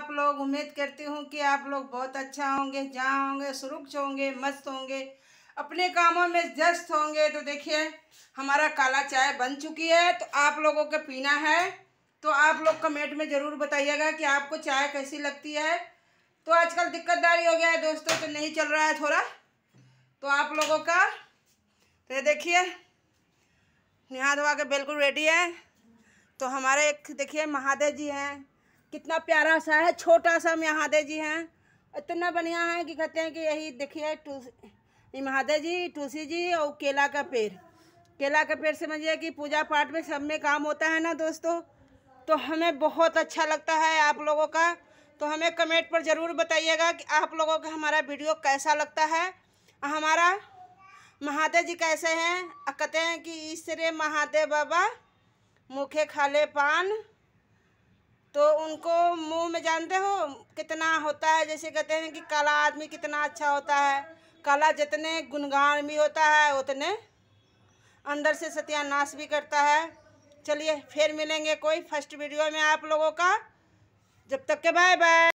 आप लोग उम्मीद करती हूँ कि आप लोग बहुत अच्छा होंगे जहाँ होंगे सुरुक्ष होंगे मस्त होंगे अपने कामों में जस्त होंगे तो देखिए हमारा काला चाय बन चुकी है तो आप लोगों का पीना है तो आप लोग कमेंट में ज़रूर बताइएगा कि आपको चाय कैसी लगती है तो आजकल दिक्कतदारी हो गया है दोस्तों तो नहीं चल रहा है थोड़ा तो आप लोगों का तो ये देखिए नहा धोवा के बिल्कुल रेडी है तो हमारे एक देखिए महादेव जी हैं कितना प्यारा सा है छोटा सा महादेव जी हैं इतना बढ़िया है कि कहते हैं कि यही देखिए टू महादेव जी तुलसी जी और केला का पेड़ केला का पेड़ समझिए कि पूजा पाठ में सब में काम होता है ना दोस्तों तो हमें बहुत अच्छा लगता है आप लोगों का तो हमें कमेंट पर ज़रूर बताइएगा कि आप लोगों का हमारा वीडियो कैसा लगता है हमारा महादेव जी कैसे हैं कहते हैं कि इसरे महादेव बाबा मुखे खाले पान तो उनको मुंह में जानते हो कितना होता है जैसे कहते हैं कि काला आदमी कितना अच्छा होता है काला जितने गुणगान भी होता है उतने अंदर से सत्यानाश भी करता है चलिए फिर मिलेंगे कोई फर्स्ट वीडियो में आप लोगों का जब तक के बाय बाय